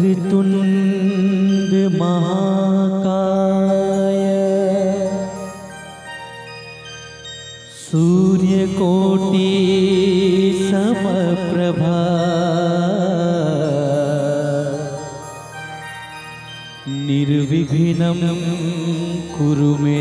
ऋतुनन्द महाकाय सूर्यकोटि समप्रभा कुरु मे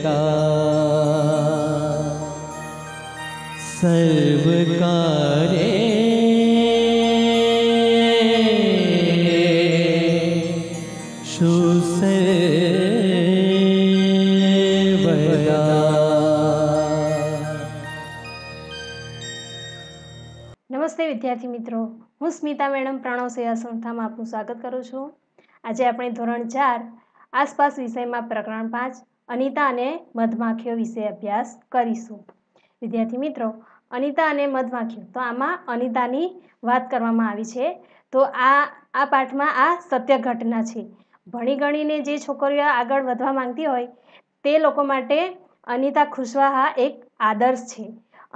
સર્વકારે નમસ્તે વિદ્યાર્થી મિત્રો હું સ્મિતા મેડમ પ્રણવ સેવા સંસ્થામાં આપનું સ્વાગત કરું છું આજે આપણે ધોરણ ચાર આસપાસ વિષયમાં પ્રકરણ પાંચ અનિતા અને મધમાખીઓ વિશે અભ્યાસ કરીશું વિદ્યાર્થી મિત્રો અનિતા અને મધમાખીઓ તો આમાં અનિતાની વાત કરવામાં આવી છે તો આ આ પાઠમાં આ સત્ય ઘટના છે ભણી ગણીને જે છોકરીઓ આગળ વધવા માંગતી હોય તે લોકો માટે અનિતા ખુશવાહા એક આદર્શ છે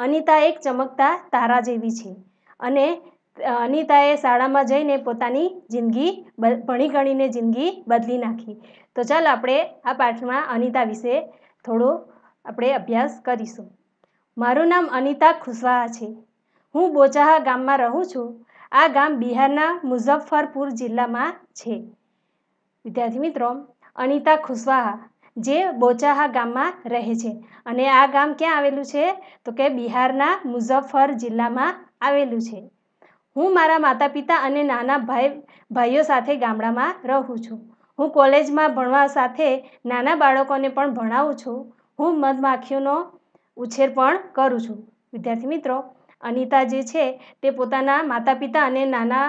અનિતા એક ચમકતા તારા જેવી છે અને અનિતાએ શાળામાં જઈને પોતાની જિંદગી ભણી ગણીને જિંદગી બદલી નાખી તો ચાલ આપણે આ પાઠમાં અનિતા વિશે થોડો આપણે અભ્યાસ કરીશું મારું નામ અનિતા ખુશવાહા છે હું બોચાહા ગામમાં રહું છું આ ગામ બિહારના મુઝફ્ફરપુર જિલ્લામાં છે વિદ્યાર્થી મિત્રો અનિતા ખુશવાહા જે બોચાહા ગામમાં રહે છે અને આ ગામ ક્યાં આવેલું છે તો કે બિહારના મુઝફ્ફર જિલ્લામાં આવેલું છે હું મારા માતા પિતા અને નાના ભાઈ ભાઈઓ સાથે ગામડામાં રહું છું હું કોલેજમાં ભણવા સાથે નાના બાળકોને પણ ભણાવું છું હું મધમાખીઓનો ઉછેર પણ કરું છું વિદ્યાર્થી મિત્રો અનિતા જે છે તે પોતાના માતા પિતા અને નાના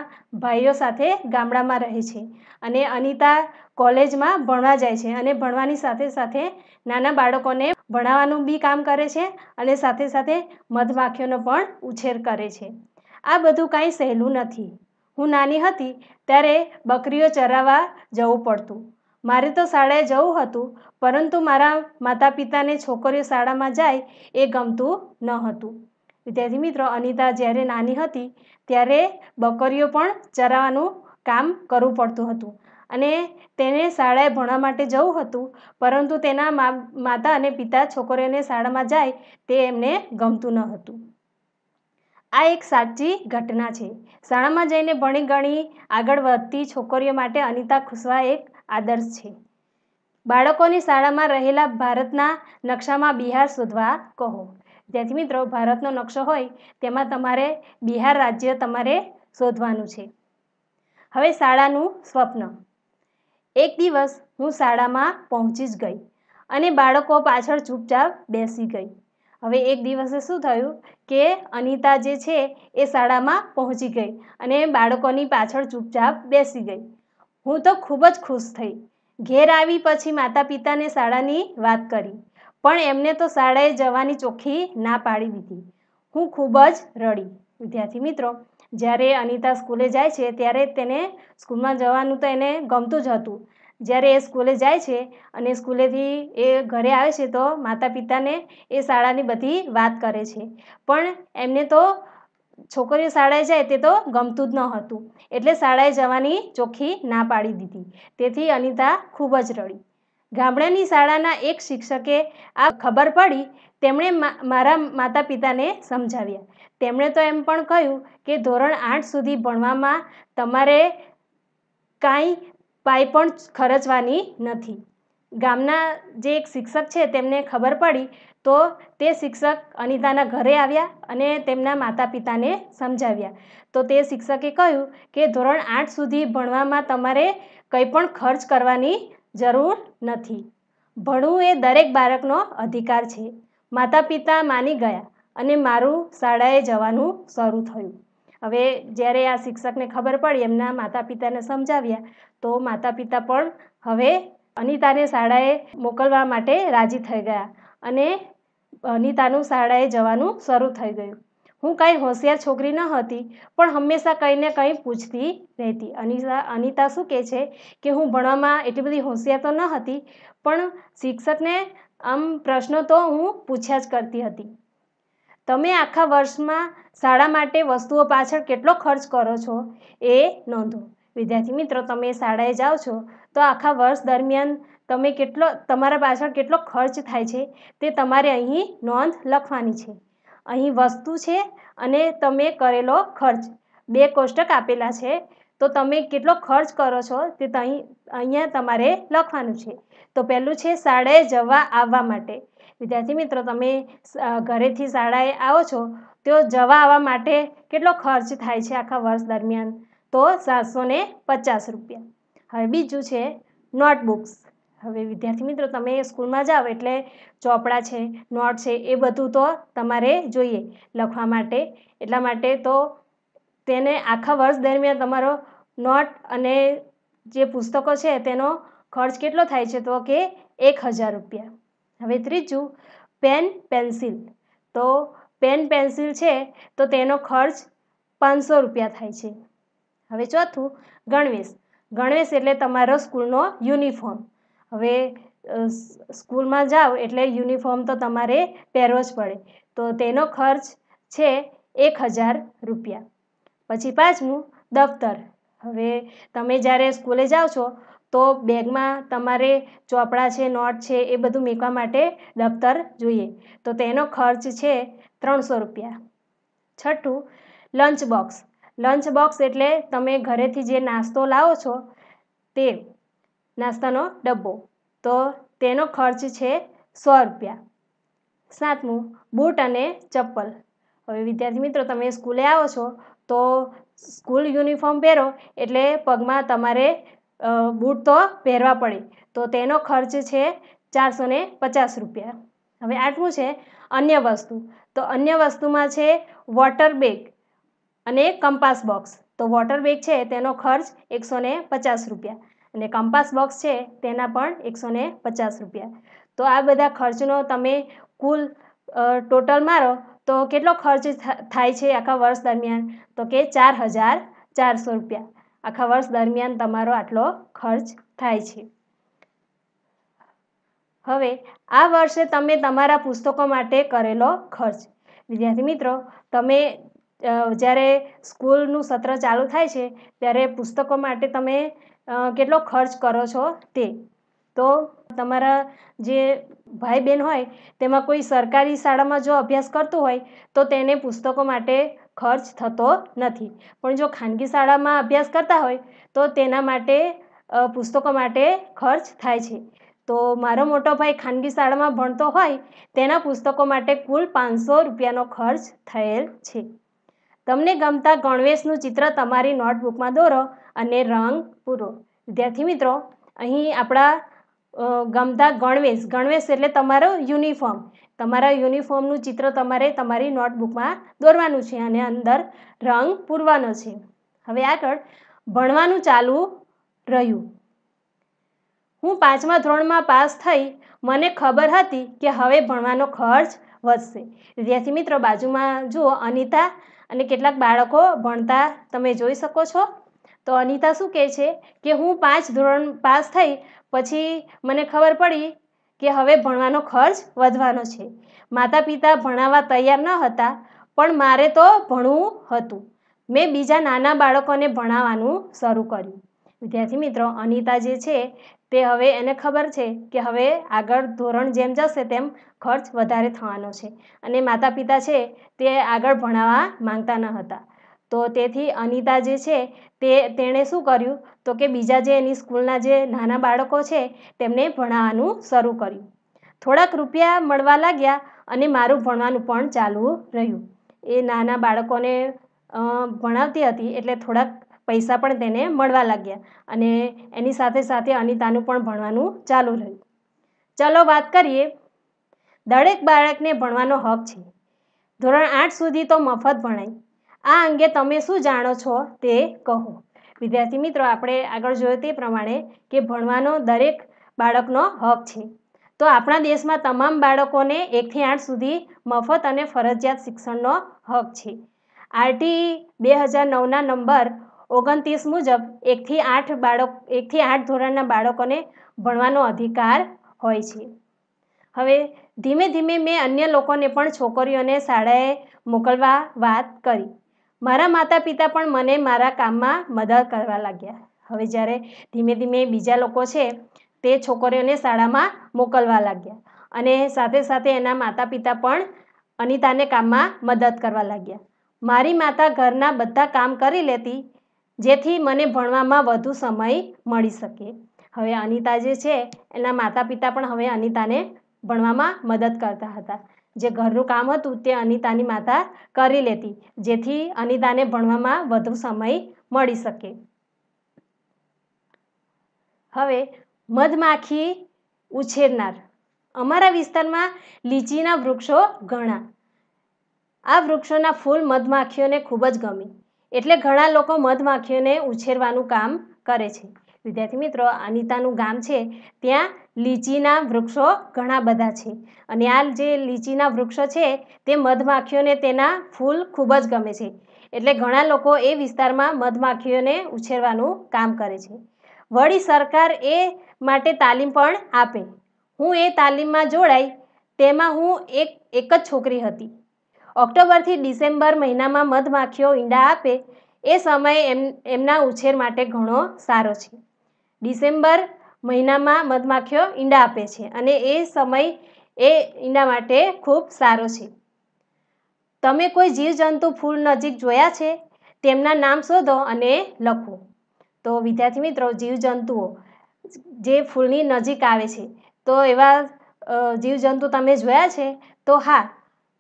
ભાઈઓ સાથે ગામડામાં રહે છે અને અનિતા કોલેજમાં ભણવા જાય છે અને ભણવાની સાથે સાથે નાના બાળકોને ભણાવવાનું બી કામ કરે છે અને સાથે સાથે મધમાખીઓનો પણ ઉછેર કરે છે આ બધું કાંઈ સહેલું નથી હું નાની હતી ત્યારે બકરીઓ ચરાવવા જવું પડતું મારે તો શાળાએ જવું હતું પરંતુ મારા માતા પિતાને છોકરીઓ શાળામાં જાય એ ગમતું ન હતું વિદ્યાર્થી મિત્રો અનિતા જ્યારે નાની હતી ત્યારે બકરીઓ પણ ચરાવવાનું કામ કરવું પડતું હતું અને તેને શાળાએ ભણવા માટે જવું હતું પરંતુ તેના માતા અને પિતા છોકરીઓને શાળામાં જાય તે એમને ગમતું ન હતું આ એક સાચી ઘટના છે શાળામાં જઈને ભણી ગણી આગળ વધતી છોકરીઓ માટે અનિતા ખુશવા એક આદર્શ છે બાળકોની શાળામાં રહેલા ભારતના નકશામાં બિહાર શોધવા કહો જેથી મિત્રો ભારતનો નકશો હોય તેમાં તમારે બિહાર રાજ્ય તમારે શોધવાનું છે હવે શાળાનું સ્વપ્ન એક દિવસ હું શાળામાં પહોંચી જ ગઈ અને બાળકો પાછળ ચૂપચાપ બેસી ગઈ હવે એક દિવસે શું થયું કે અનિતા જે છે એ શાળામાં પહોંચી ગઈ અને બાળકોની પાછળ ચૂપચાપ બેસી ગઈ હું તો ખૂબ જ ખુશ થઈ ઘેર આવી પછી માતા પિતાને શાળાની વાત કરી પણ એમને તો શાળાએ જવાની ચોખ્ખી ના પાડી દીધી હું ખૂબ જ રડી વિદ્યાર્થી મિત્રો જ્યારે અનિતા સ્કૂલે જાય છે ત્યારે તેને સ્કૂલમાં જવાનું તો એને ગમતું જ હતું જ્યારે એ સ્કૂલે જાય છે અને સ્કૂલેથી એ ઘરે આવે છે તો માતા પિતાને એ શાળાની બધી વાત કરે છે પણ એમને તો છોકરીઓ શાળાએ જાય તે તો ગમતું જ ન હતું એટલે શાળાએ જવાની ચોખ્ખી ના પાડી દીધી તેથી અનિતા ખૂબ જ રડી ગામડાની શાળાના એક શિક્ષકે આ ખબર પડી તેમણે મારા માતા પિતાને સમજાવ્યા તેમણે તો એમ પણ કહ્યું કે ધોરણ આઠ સુધી ભણવામાં તમારે કાંઈ પાઈ પણ ખરચવાની નથી ગામના જે એક શિક્ષક છે તેમને ખબર પડી તો તે શિક્ષક અનિતાના ઘરે આવ્યા અને તેમના માતા પિતાને સમજાવ્યા તો તે શિક્ષકે કહ્યું કે ધોરણ આઠ સુધી ભણવામાં તમારે કંઈ પણ ખર્ચ કરવાની જરૂર નથી ભણવું એ દરેક બાળકનો અધિકાર છે માતા પિતા માની ગયા અને મારું શાળાએ જવાનું શરૂ થયું હવે જ્યારે આ શિક્ષકને ખબર પડી એમના માતા પિતાને સમજાવ્યા તો માતા પિતા પણ હવે અનિતાને શાળાએ મોકલવા માટે રાજી થઈ ગયા અને અનિતાનું શાળાએ જવાનું શરૂ થઈ ગયું હું કાંઈ હોશિયાર છોકરી ન હતી પણ હંમેશા કંઈ ને કંઈ પૂછતી રહેતી અનિતા અનિતા શું કહે છે કે હું ભણવામાં એટલી બધી હોશિયાર તો ન હતી પણ શિક્ષકને આમ પ્રશ્નો તો હું પૂછ્યા જ કરતી હતી તમે આખા વર્ષમાં શાળા માટે વસ્તુઓ પાછળ કેટલો ખર્ચ કરો છો એ નોંધો વિદ્યાર્થી મિત્રો તમે શાળાએ જાઓ છો તો આખા વર્ષ દરમિયાન તમે કેટલો તમારા પાછળ કેટલો ખર્ચ થાય છે તે તમારે અહીં નોંધ લખવાની છે અહીં વસ્તુ છે અને તમે કરેલો ખર્ચ બે કોષ્ટક આપેલા છે તો તમે કેટલો ખર્ચ કરો છો તે અહીંયા તમારે લખવાનું છે તો પહેલું છે શાળાએ જવા આવવા માટે વિદ્યાર્થી મિત્રો તમે ઘરેથી શાળાએ આવો છો તેઓ જવા આવવા માટે કેટલો ખર્ચ થાય છે આખા વર્ષ દરમિયાન તો સાતસો ને પચાસ રૂપિયા હવે બીજું છે નોટબુક્સ હવે વિદ્યાર્થી મિત્રો તમે સ્કૂલમાં જાઓ એટલે ચોપડા છે નોટ છે એ બધું તો તમારે જોઈએ લખવા માટે એટલા માટે તો તેને આખા વર્ષ દરમિયાન તમારો નોટ અને જે પુસ્તકો છે તેનો ખર્ચ કેટલો થાય છે તો કે એક હજાર રૂપિયા હવે ત્રીજું પેન પેન્સિલ તો પેન પેન્સિલ છે તો તેનો ખર્ચ પાંચસો રૂપિયા થાય છે હવે ચોથું ગણવેશ ગણવેશ એટલે તમારો સ્કૂલનો યુનિફોર્મ હવે સ્કૂલમાં જાઓ એટલે યુનિફોર્મ તો તમારે પહેરવો જ પડે તો તેનો ખર્ચ છે એક હજાર રૂપિયા પછી પાંચમું દફતર હવે તમે જ્યારે સ્કૂલે જાઓ છો તો બેગમાં તમારે ચોપડા છે નોટ છે એ બધું મૂકવા માટે દફતર જોઈએ તો તેનો ખર્ચ છે ત્રણસો રૂપિયા છઠ્ઠું લંચ બોક્સ લંચ બોક્સ એટલે તમે ઘરેથી જે નાસ્તો લાવો છો તે નાસ્તાનો ડબ્બો તો તેનો ખર્ચ છે સો રૂપિયા સાતમું બૂટ અને ચપ્પલ હવે વિદ્યાર્થી મિત્રો તમે સ્કૂલે આવો છો તો સ્કૂલ યુનિફોર્મ પહેરો એટલે પગમાં તમારે બૂટ તો પહેરવા પડે તો તેનો ખર્ચ છે ચારસો પચાસ રૂપિયા હવે આઠમું છે અન્ય વસ્તુ તો અન્ય વસ્તુમાં છે વોટર બેગ અને કંપાસ બોક્સ તો વોટર બેગ છે તેનો ખર્ચ એકસો પચાસ રૂપિયા અને કંપાસ બોક્સ છે તેના પણ એકસો પચાસ રૂપિયા તો આ બધા ખર્ચનો તમે કુલ ટોટલ મારો તો કેટલો ખર્ચ થાય છે આખા વર્ષ દરમિયાન તો કે ચાર હજાર ચારસો રૂપિયા આખા વર્ષ દરમિયાન તમારો આટલો ખર્ચ થાય છે હવે આ વર્ષે તમે તમારા પુસ્તકો માટે કરેલો ખર્ચ વિદ્યાર્થી મિત્રો તમે જ્યારે સ્કૂલનું સત્ર ચાલુ થાય છે ત્યારે પુસ્તકો માટે તમે કેટલો ખર્ચ કરો છો તે તો તમારા જે ભાઈ બહેન હોય તેમાં કોઈ સરકારી શાળામાં જો અભ્યાસ કરતું હોય તો તેને પુસ્તકો માટે ખર્ચ થતો નથી પણ જો ખાનગી શાળામાં અભ્યાસ કરતા હોય તો તેના માટે પુસ્તકો માટે ખર્ચ થાય છે તો મારો મોટો ભાઈ ખાનગી શાળામાં ભણતો હોય તેના પુસ્તકો માટે કુલ પાંચસો રૂપિયાનો ખર્ચ થયેલ છે તમને ગમતા ગણવેશનું ચિત્ર તમારી નોટબુકમાં દોરો અને રંગ પૂરો વિદ્યાર્થી મિત્રો અહીં આપણા ગમતા ગણવેશ ગણવેશ એટલે તમારો યુનિફોર્મ તમારા યુનિફોર્મનું ચિત્ર તમારે તમારી નોટબુકમાં દોરવાનું છે અને અંદર રંગ પૂરવાનો છે હવે આગળ ભણવાનું ચાલુ રહ્યું હું પાંચમા ધોરણમાં પાસ થઈ મને ખબર હતી કે હવે ભણવાનો ખર્ચ વધશે વિદ્યાર્થી મિત્રો બાજુમાં જુઓ અનિતા અને કેટલાક બાળકો ભણતા તમે જોઈ શકો છો તો અનિતા શું કહે છે કે હું પાંચ ધોરણ પાસ થઈ પછી મને ખબર પડી કે હવે ભણવાનો ખર્ચ વધવાનો છે માતા પિતા ભણાવવા તૈયાર ન હતા પણ મારે તો ભણવું હતું મેં બીજા નાના બાળકોને ભણાવવાનું શરૂ કર્યું વિદ્યાર્થી મિત્રો અનિતા જે છે તે હવે એને ખબર છે કે હવે આગળ ધોરણ જેમ જશે તેમ ખર્ચ વધારે થવાનો છે અને માતા પિતા છે તે આગળ ભણાવવા માંગતા ન હતા તો તેથી અનિતા જે છે તે તેણે શું કર્યું તો કે બીજા જે એની સ્કૂલના જે નાના બાળકો છે તેમને ભણાવવાનું શરૂ કર્યું થોડાક રૂપિયા મળવા લાગ્યા અને મારું ભણવાનું પણ ચાલુ રહ્યું એ નાના બાળકોને ભણાવતી હતી એટલે થોડાક પૈસા પણ તેને મળવા લાગ્યા અને એની સાથે સાથે અનિતાનું પણ ભણવાનું ચાલુ રહ્યું ચાલો વાત કરીએ દરેક બાળકને ભણવાનો હક છે ધોરણ આઠ સુધી તો મફત ભણાય આ અંગે તમે શું જાણો છો તે કહો વિદ્યાર્થી મિત્રો આપણે આગળ જોયો તે પ્રમાણે કે ભણવાનો દરેક બાળકનો હક છે તો આપણા દેશમાં તમામ બાળકોને એકથી આઠ સુધી મફત અને ફરજિયાત શિક્ષણનો હક છે આરટી બે હજાર નવના નંબર ઓગણત્રીસ મુજબ એકથી આઠ બાળક એકથી આઠ ધોરણના બાળકોને ભણવાનો અધિકાર હોય છે હવે ધીમે ધીમે મેં અન્ય લોકોને પણ છોકરીઓને શાળાએ મોકલવા વાત કરી મારા માતા પિતા પણ મને મારા કામમાં મદદ કરવા લાગ્યા હવે જ્યારે ધીમે ધીમે બીજા લોકો છે તે છોકરીઓને શાળામાં મોકલવા લાગ્યા અને સાથે સાથે એના માતા પિતા પણ અનિતાને કામમાં મદદ કરવા લાગ્યા મારી માતા ઘરના બધા કામ કરી લેતી જેથી મને ભણવામાં વધુ સમય મળી શકે હવે અનિતા જે છે એના માતા પિતા પણ હવે અનિતાને ભણવામાં મદદ કરતા હતા જે ઘરનું કામ હતું તે અનિતાની માતા કરી લેતી જેથી અનિતાને ભણવામાં વધુ સમય મળી શકે હવે મધમાખી ઉછેરનાર અમારા વિસ્તારમાં લીચીના વૃક્ષો ઘણા આ વૃક્ષોના ફૂલ મધમાખીઓને ખૂબ જ ગમી એટલે ઘણા લોકો મધમાખીઓને ઉછેરવાનું કામ કરે છે વિદ્યાર્થી મિત્રો અનિતાનું ગામ છે ત્યાં લીચીના વૃક્ષો ઘણા બધા છે અને આ જે લીચીના વૃક્ષો છે તે મધમાખીઓને તેના ફૂલ ખૂબ જ ગમે છે એટલે ઘણા લોકો એ વિસ્તારમાં મધમાખીઓને ઉછેરવાનું કામ કરે છે વળી સરકાર એ માટે તાલીમ પણ આપે હું એ તાલીમમાં જોડાઈ તેમાં હું એક એક જ છોકરી હતી ઓક્ટોબરથી ડિસેમ્બર મહિનામાં મધમાખીઓ ઈંડા આપે એ સમય એમ એમના ઉછેર માટે ઘણો સારો છે ડિસેમ્બર મહિનામાં મધમાખીઓ ઈંડા આપે છે અને એ સમય એ ઈંડા માટે ખૂબ સારો છે તમે કોઈ જીવજંતુ ફૂલ નજીક જોયા છે તેમના નામ શોધો અને લખો તો વિદ્યાર્થી મિત્રો જીવજંતુઓ જે ફૂલની નજીક આવે છે તો એવા જીવજંતુ તમે જોયા છે તો હા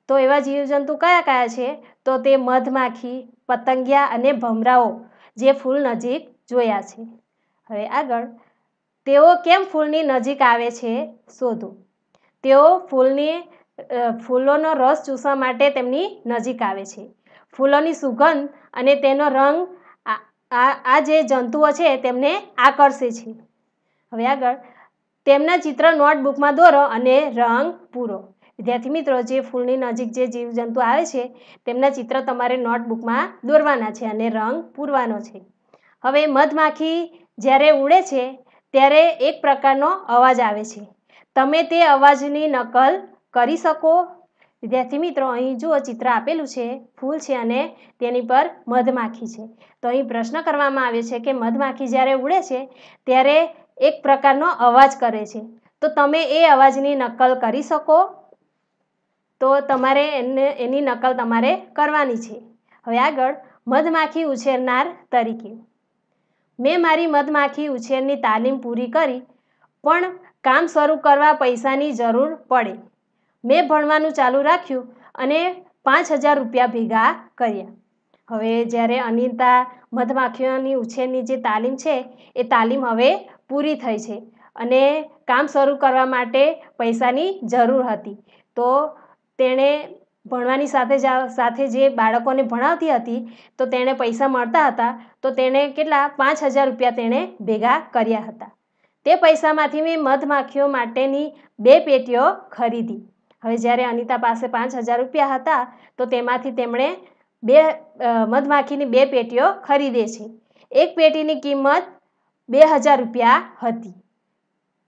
તો એવા જીવજંતુ કયા કયા છે તો તે મધમાખી પતંગિયા અને ભમરાઓ જે ફૂલ નજીક જોયા છે હવે આગળ તેઓ કેમ ફૂલની નજીક આવે છે શોધો તેઓ ફૂલની ફૂલોનો રસ ચૂસવા માટે તેમની નજીક આવે છે ફૂલોની સુગંધ અને તેનો રંગ આ જે જંતુઓ છે તેમને આકર્ષે છે હવે આગળ તેમના ચિત્ર નોટબુકમાં દોરો અને રંગ પૂરો વિદ્યાર્થી મિત્રો જે ફૂલની નજીક જે જીવજંતુ આવે છે તેમના ચિત્ર તમારે નોટબુકમાં દોરવાના છે અને રંગ પૂરવાનો છે હવે મધમાખી જ્યારે ઉડે છે ત્યારે એક પ્રકારનો અવાજ આવે છે તમે તે અવાજની નકલ કરી શકો વિદ્યાર્થી મિત્રો અહીં જુઓ ચિત્ર આપેલું છે ફૂલ છે અને તેની પર મધમાખી છે તો અહીં પ્રશ્ન કરવામાં આવે છે કે મધમાખી જ્યારે ઉડે છે ત્યારે એક પ્રકારનો અવાજ કરે છે તો તમે એ અવાજની નકલ કરી શકો તો તમારે એને એની નકલ તમારે કરવાની છે હવે આગળ મધમાખી ઉછેરનાર તરીકે મેં મારી મધમાખી ઉછેરની તાલીમ પૂરી કરી પણ કામ શરૂ કરવા પૈસાની જરૂર પડે મેં ભણવાનું ચાલુ રાખ્યું અને પાંચ હજાર રૂપિયા ભેગા કર્યા હવે જ્યારે અનિતા મધમાખીઓની ઉછેરની જે તાલીમ છે એ તાલીમ હવે પૂરી થઈ છે અને કામ શરૂ કરવા માટે પૈસાની જરૂર હતી તો તેણે ભણવાની સાથે જ સાથે જે બાળકોને ભણાવતી હતી તો તેણે પૈસા મળતા હતા તો તેણે કેટલા પાંચ હજાર રૂપિયા તેણે ભેગા કર્યા હતા તે પૈસામાંથી મેં મધમાખીઓ માટેની બે પેટીઓ ખરીદી હવે જ્યારે અનિતા પાસે પાંચ હજાર રૂપિયા હતા તો તેમાંથી તેમણે બે મધમાખીની બે પેટીઓ ખરીદે છે એક પેટીની કિંમત બે હજાર રૂપિયા હતી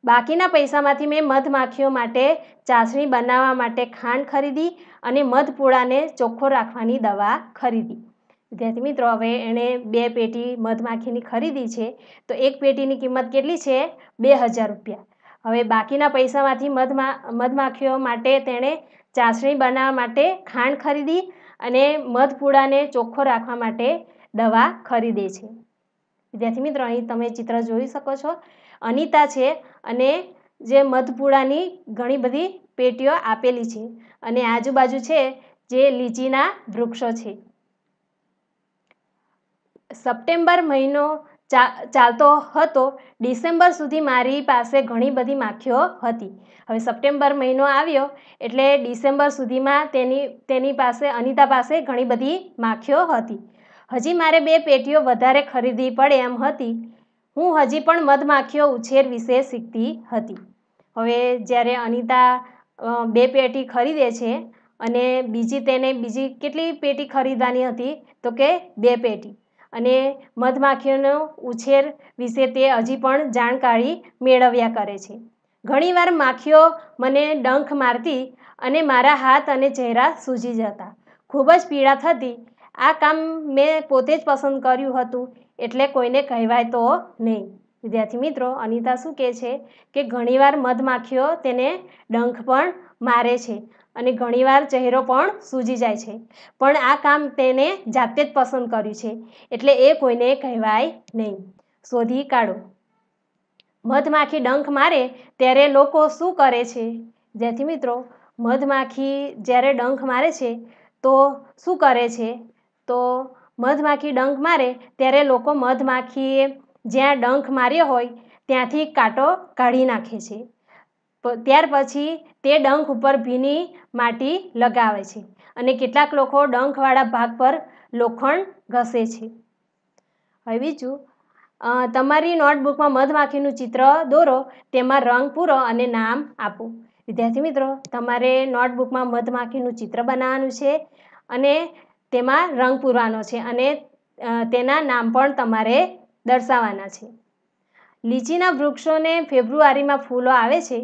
બાકીના પૈસામાંથી મેં મધમાખીઓ માટે ચાસણી બનાવવા માટે ખાંડ ખરીદી અને મધપૂળાને ચોખ્ખો રાખવાની દવા ખરીદી વિદ્યાર્થી મિત્રો હવે એણે બે પેટી મધમાખીની ખરીદી છે તો એક પેટીની કિંમત કેટલી છે બે હજાર રૂપિયા હવે બાકીના પૈસામાંથી મધમા મધમાખીઓ માટે તેણે ચાસણી બનાવવા માટે ખાંડ ખરીદી અને મધપૂળાને ચોખ્ખો રાખવા માટે દવા ખરીદે છે વિદ્યાર્થી મિત્રો અહીં તમે ચિત્ર જોઈ શકો છો અનિતા છે અને જે મધપુડાની ઘણી બધી પેટીઓ આપેલી છે અને આજુબાજુ છે જે લીચીના વૃક્ષો છે સપ્ટેમ્બર મહિનો ચા ચાલતો હતો ડિસેમ્બર સુધી મારી પાસે ઘણી બધી માખીઓ હતી હવે સપ્ટેમ્બર મહિનો આવ્યો એટલે ડિસેમ્બર સુધીમાં તેની તેની પાસે અનિતા પાસે ઘણી બધી માખીઓ હતી હજી મારે બે પેટીઓ વધારે ખરીદવી પડે એમ હતી હું હજી પણ મધમાખીઓ ઉછેર વિશે શીખતી હતી હવે જ્યારે અનિતા બે પેટી ખરીદે છે અને બીજી તેને બીજી કેટલી પેટી ખરીદવાની હતી તો કે બે પેટી અને મધમાખીઓનો ઉછેર વિશે તે હજી પણ જાણકારી મેળવ્યા કરે છે ઘણીવાર માખીઓ મને ડંખ મારતી અને મારા હાથ અને ચહેરા સૂજી જતા ખૂબ જ પીડા થતી આ કામ મેં પોતે જ પસંદ કર્યું હતું એટલે કોઈને કહેવાય તો નહીં વિદ્યાર્થી મિત્રો અનિતા શું કહે છે કે ઘણીવાર મધમાખીઓ તેને ડંખ પણ મારે છે અને ઘણીવાર ચહેરો પણ સૂજી જાય છે પણ આ કામ તેને જાતે જ પસંદ કર્યું છે એટલે એ કોઈને કહેવાય નહીં શોધી કાઢો મધમાખી ડંખ મારે ત્યારે લોકો શું કરે છે જેથી મિત્રો મધમાખી જ્યારે ડંખ મારે છે તો શું કરે છે તો મધમાખી ડંખ મારે ત્યારે લોકો મધમાખીએ જ્યાં ડંખ માર્યો હોય ત્યાંથી કાંટો કાઢી નાખે છે ત્યાર પછી તે ડંખ ઉપર ભીની માટી લગાવે છે અને કેટલાક લોકો ડંખવાળા ભાગ પર લોખંડ ઘસે છે હવે બીજું તમારી નોટબુકમાં મધમાખીનું ચિત્ર દોરો તેમાં રંગ પૂરો અને નામ આપો વિદ્યાર્થી મિત્રો તમારે નોટબુકમાં મધમાખીનું ચિત્ર બનાવવાનું છે અને તેમાં રંગ પૂરવાનો છે અને તેના નામ પણ તમારે દર્શાવવાના છે લીચીના વૃક્ષોને ફેબ્રુઆરીમાં ફૂલો આવે છે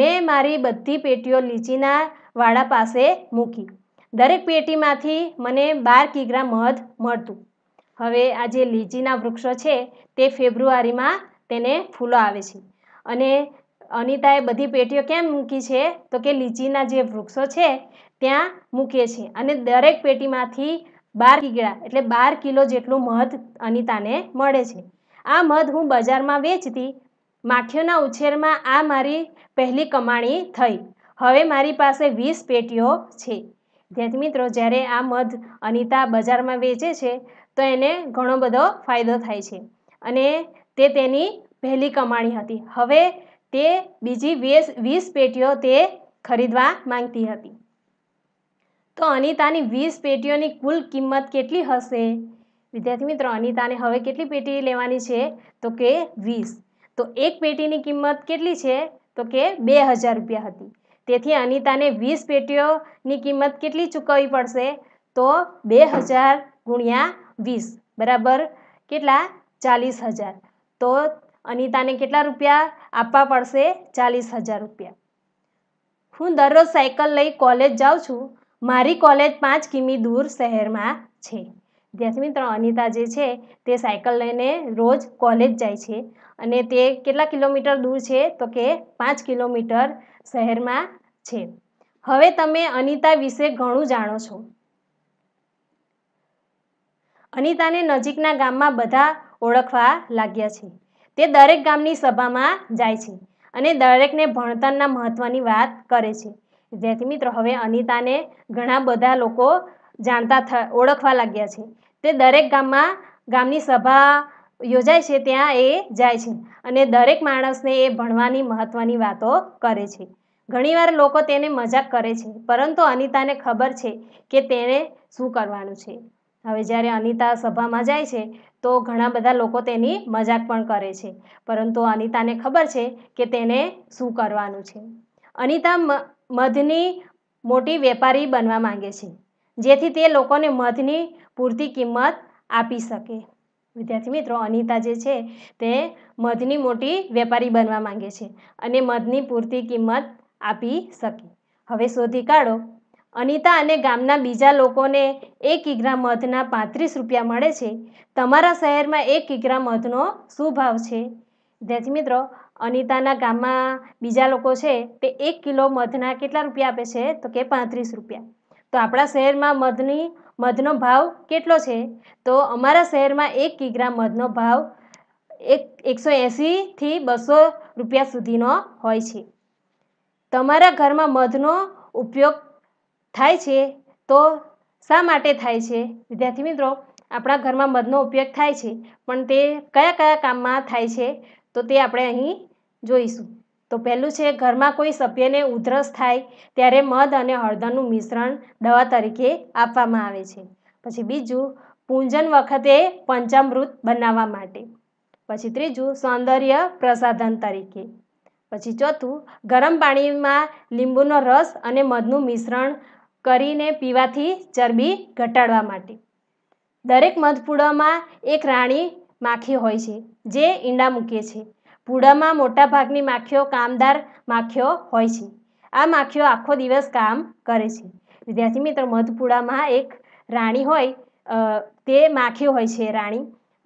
મેં મારી બધી પેટીઓ લીચીના વાડા પાસે મૂકી દરેક પેટીમાંથી મને બાર કિગ્રા મધ મળતું હવે આ જે લીચીના વૃક્ષો છે તે ફેબ્રુઆરીમાં તેને ફૂલો આવે છે અને અનિતાએ બધી પેટીઓ કેમ મૂકી છે તો કે લીચીના જે વૃક્ષો છે ત્યાં મૂકે છે અને દરેક પેટીમાંથી બાર કિગડા એટલે બાર કિલો જેટલું મધ અનિતાને મળે છે આ મધ હું બજારમાં વેચતી માખીઓના ઉછેરમાં આ મારી પહેલી કમાણી થઈ હવે મારી પાસે વીસ પેટીઓ છે જેથી મિત્રો જ્યારે આ મધ અનિતા બજારમાં વેચે છે તો એને ઘણો બધો ફાયદો થાય છે અને તે તેની પહેલી કમાણી હતી હવે તે બીજી વીસ વીસ પેટીઓ તે ખરીદવા માંગતી હતી તો અનિતાની વીસ પેટીઓની કુલ કિંમત કેટલી હશે વિદ્યાર્થી મિત્રો અનિતાને હવે કેટલી પેટી લેવાની છે તો કે વીસ તો એક પેટીની કિંમત કેટલી છે તો કે બે હજાર રૂપિયા હતી તેથી અનિતાને વીસ પેટીઓની કિંમત કેટલી ચૂકવવી પડશે તો બે હજાર ગુણ્યા વીસ બરાબર કેટલા ચાલીસ હજાર તો અનિતાને કેટલા રૂપિયા આપવા પડશે ચાલીસ હજાર રૂપિયા હું દરરોજ સાયકલ લઈ કોલેજ જાઉં છું મારી કોલેજ પાંચ કિમી દૂર શહેરમાં છે વિદ્યાર્થી મિત્રો અનિતા જે છે તે સાયકલ લઈને રોજ કોલેજ જાય છે અને તે કેટલા કિલોમીટર દૂર છે તો કે પાંચ કિલોમીટર શહેરમાં છે હવે તમે અનિતા વિશે ઘણું જાણો છો અનિતાને નજીકના ગામમાં બધા ઓળખવા લાગ્યા છે તે દરેક ગામની સભામાં જાય છે અને દરેકને ભણતરના મહત્ત્વની વાત કરે છે જેથી મિત્રો હવે અનિતાને ઘણા બધા લોકો જાણતા ઓળખવા લાગ્યા છે તે દરેક ગામમાં ગામની સભા યોજાય છે ત્યાં એ જાય છે અને દરેક માણસને એ ભણવાની મહત્ત્વની વાતો કરે છે ઘણીવાર લોકો તેને મજાક કરે છે પરંતુ અનિતાને ખબર છે કે તેણે શું કરવાનું છે હવે જ્યારે અનિતા સભામાં જાય છે તો ઘણા બધા લોકો તેની મજાક પણ કરે છે પરંતુ અનિતાને ખબર છે કે તેને શું કરવાનું છે અનિતા મધની મોટી વેપારી બનવા માંગે છે જેથી તે લોકોને મધની પૂરતી કિંમત આપી શકે વિદ્યાર્થી મિત્રો અનિતા જે છે તે મધની મોટી વેપારી બનવા માંગે છે અને મધની પૂરતી કિંમત આપી શકે હવે શોધી કાઢો અનિતા અને ગામના બીજા લોકોને એક કિગ્રા મધના પાંત્રીસ રૂપિયા મળે છે તમારા શહેરમાં એક કિગ્રા મધનો શું ભાવ છે વિદ્યાર્થી મિત્રો અનિતાના ગામમાં બીજા લોકો છે તે એક કિલો મધના કેટલા રૂપિયા આપે છે તો કે પાંત્રીસ રૂપિયા તો આપણા શહેરમાં મધની મધનો ભાવ કેટલો છે તો અમારા શહેરમાં એક કિગ્રા મધનો ભાવ એક એકસો એંસીથી બસો રૂપિયા સુધીનો હોય છે તમારા ઘરમાં મધનો ઉપયોગ થાય છે તો શા માટે થાય છે વિદ્યાર્થી મિત્રો આપણા ઘરમાં મધનો ઉપયોગ થાય છે પણ તે કયા કયા કામમાં થાય છે તો તે આપણે અહીં જોઈશું તો પહેલું છે ઘરમાં કોઈ સભ્યને ઉધરસ થાય ત્યારે મધ અને હળદરનું મિશ્રણ દવા તરીકે આપવામાં આવે છે પછી બીજું પૂંજન વખતે પંચામૃત બનાવવા માટે પછી ત્રીજું સૌંદર્ય પ્રસાધન તરીકે પછી ચોથું ગરમ પાણીમાં લીંબુનો રસ અને મધનું મિશ્રણ કરીને પીવાથી ચરબી ઘટાડવા માટે દરેક મધપૂડામાં એક રાણી માખી હોય છે જે ઈંડા મૂકે છે પૂડામાં મોટાભાગની માખીઓ કામદાર માખીઓ હોય છે આ માખીઓ આખો દિવસ કામ કરે છે વિદ્યાર્થી મિત્રો મધપૂડામાં એક રાણી હોય તે માખીઓ હોય છે રાણી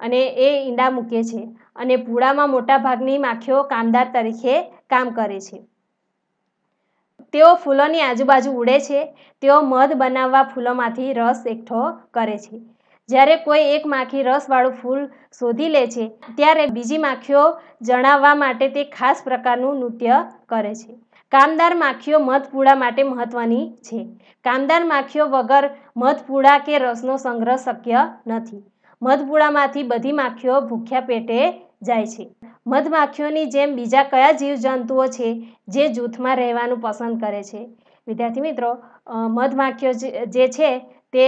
અને એ ઈંડા મૂકે છે અને પૂડામાં મોટાભાગની માખીઓ કામદાર તરીકે કામ કરે છે તેઓ ફૂલોની આજુબાજુ ઉડે છે તેઓ મધ બનાવવા ફૂલોમાંથી રસ એકઠો કરે છે જ્યારે કોઈ એક માખી રસવાળું ફૂલ શોધી લે છે ત્યારે બીજી માખીઓ જણાવવા માટે તે ખાસ પ્રકારનું નૃત્ય કરે છે કામદાર માખીઓ મધપૂડા માટે મહત્વની છે કામદાર માખીઓ વગર મધપૂડા કે રસનો સંગ્રહ શક્ય નથી મધપૂડામાંથી બધી માખીઓ ભૂખ્યા પેટે જાય છે મધમાખીઓની જેમ બીજા કયા જીવજંતુઓ છે જે જૂથમાં રહેવાનું પસંદ કરે છે વિદ્યાર્થી મિત્રો મધમાખીઓ જે છે તે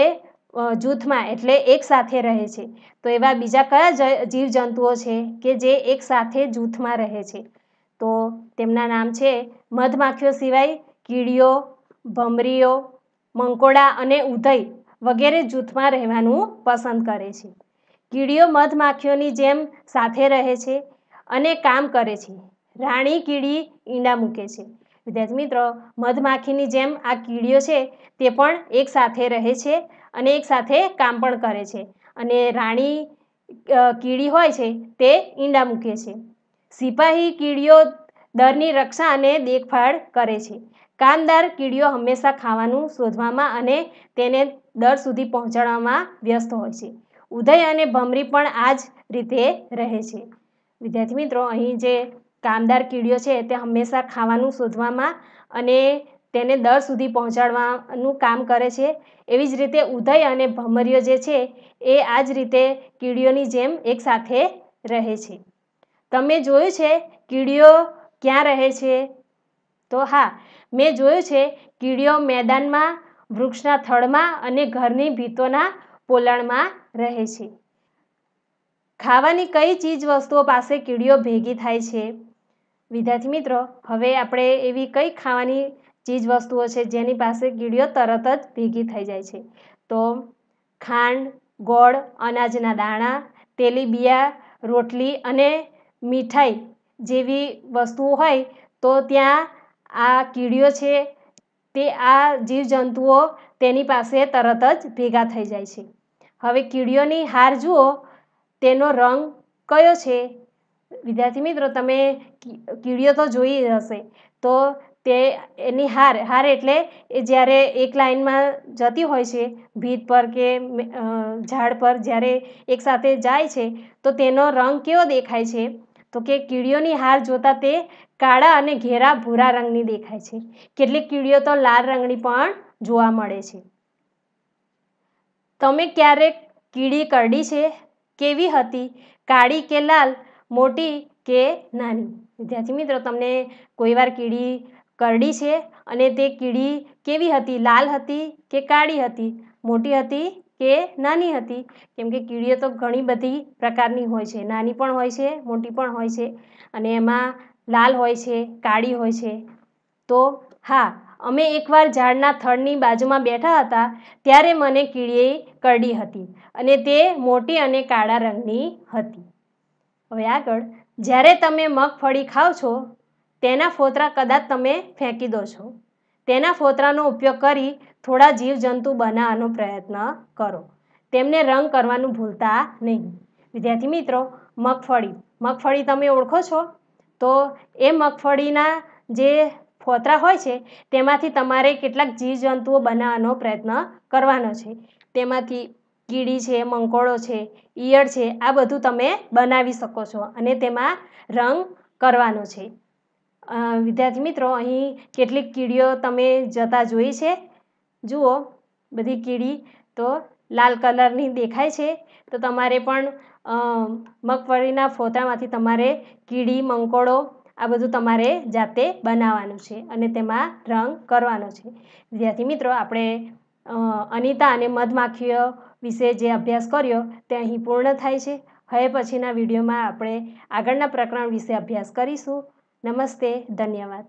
જૂથમાં એટલે એક સાથે રહે છે તો એવા બીજા કયા જીવજંતુઓ છે કે જે એકસાથે જૂથમાં રહે છે તો તેમના નામ છે મધમાખીઓ સિવાય કીડીઓ ભમરીઓ મંકોડા અને ઉધઈ વગેરે જૂથમાં રહેવાનું પસંદ કરે છે કીડીઓ મધમાખીઓની જેમ સાથે રહે છે અને કામ કરે છે રાણી કીડી ઈંડા મૂકે છે વિદ્યાર્થી મિત્રો મધમાખીની જેમ આ કીડીઓ છે તે પણ એકસાથે રહે છે અને એકસાથે કામ પણ કરે છે અને રાણી કીડી હોય છે તે ઈંડા મૂકે છે સિપાહી કીડીઓ દરની રક્ષા અને દેખભાળ કરે છે કામદાર કીડીઓ હંમેશા ખાવાનું શોધવામાં અને તેને દર સુધી પહોંચાડવામાં વ્યસ્ત હોય છે ઉદય અને ભમરી પણ આ જ રીતે રહે છે વિદ્યાર્થી મિત્રો અહીં જે કામદાર કીડીઓ છે તે હંમેશા ખાવાનું શોધવામાં અને તેને દર સુધી પહોંચાડવાનું કામ કરે છે એવી જ રીતે ઉદય અને ભમરીઓ જે છે એ આ જ રીતે કીડીઓની જેમ એકસાથે રહે છે તમે જોયું છે કીડીઓ ક્યાં રહે છે તો હા મેં જોયું છે કીડીઓ મેદાનમાં વૃક્ષના થળમાં અને ઘરની ભીતોના પોલાણમાં રહે છે ખાવાની કઈ ચીજ વસ્તુઓ પાસે કીડીઓ ભેગી થાય છે વિદ્યાર્થી મિત્રો હવે આપણે એવી કઈ ખાવાની ચીજ વસ્તુઓ છે જેની પાસે કીડીઓ તરત જ ભેગી થઈ જાય છે તો ખાંડ ગોળ અનાજના દાણા તેલીબિયાં રોટલી અને મીઠાઈ જેવી વસ્તુઓ હોય તો ત્યાં આ કીડીઓ છે તે આ જીવજંતુઓ તેની પાસે તરત જ ભેગા થઈ જાય છે હવે કીડીઓની હાર જુઓ તેનો રંગ કયો છે વિદ્યાર્થી મિત્રો તમે કીડીઓ તો જોઈ હશે તો તે એની હાર હાર એટલે એ જ્યારે એક લાઇનમાં જતી હોય છે ભીંત પર કે ઝાડ પર જ્યારે એકસાથે જાય છે તો તેનો રંગ કેવો દેખાય છે તો કે કીડીઓની હાર જોતાં તે કાળા અને ઘેરા ભૂરા રંગની દેખાય છે કેટલીક કીડીઓ તો લાલ રંગની પણ જોવા મળે છે તમે ક્યારેક કીડી કરડી છે કેવી હતી કાળી કે લાલ મોટી કે નાની વિદ્યાર્થી મિત્રો તમને કોઈ વાર કીડી કરડી છે અને તે કીડી કેવી હતી લાલ હતી કે કાળી હતી મોટી હતી કે નાની હતી કેમ કે કીડીઓ તો ઘણી બધી પ્રકારની હોય છે નાની પણ હોય છે મોટી પણ હોય છે અને એમાં લાલ હોય છે કાળી હોય છે તો હા અમે એકવાર ઝાડના થડની બાજુમાં બેઠા હતા ત્યારે મને કીડીએ કરડી હતી અને તે મોટી અને કાળા રંગની હતી હવે આગળ જ્યારે તમે મગફળી ખાઓ છો તેના ફોતરા કદાચ તમે ફેંકી દો છો તેના ફોતરાનો ઉપયોગ કરી થોડા જીવજંતુ બનાવવાનો પ્રયત્ન કરો તેમને રંગ કરવાનું ભૂલતા નહીં વિદ્યાર્થી મિત્રો મગફળી મગફળી તમે ઓળખો છો તો એ મગફળીના જે ફોતરા હોય છે તેમાંથી તમારે કેટલાક જીવજંતુઓ બનાવવાનો પ્રયત્ન કરવાનો છે તેમાંથી કીડી છે મંકોડો છે ઈયળ છે આ બધું તમે બનાવી શકો છો અને તેમાં રંગ કરવાનો છે વિદ્યાર્થી મિત્રો અહીં કેટલીક કીડીઓ તમે જતા જોઈ છે જુઓ બધી કીડી તો લાલ કલરની દેખાય છે તો તમારે પણ મગફળીના ફોતરામાંથી તમારે કીડી મંકોડો આ બધું તમારે જાતે બનાવવાનું છે અને તેમાં રંગ કરવાનો છે વિદ્યાર્થી મિત્રો આપણે અનિતા અને મધમાખીઓ વિશે જે અભ્યાસ કર્યો તે અહીં પૂર્ણ થાય છે હવે પછીના વિડીયોમાં આપણે આગળના પ્રકરણ વિશે અભ્યાસ કરીશું નમસ્તે ધન્યવાદ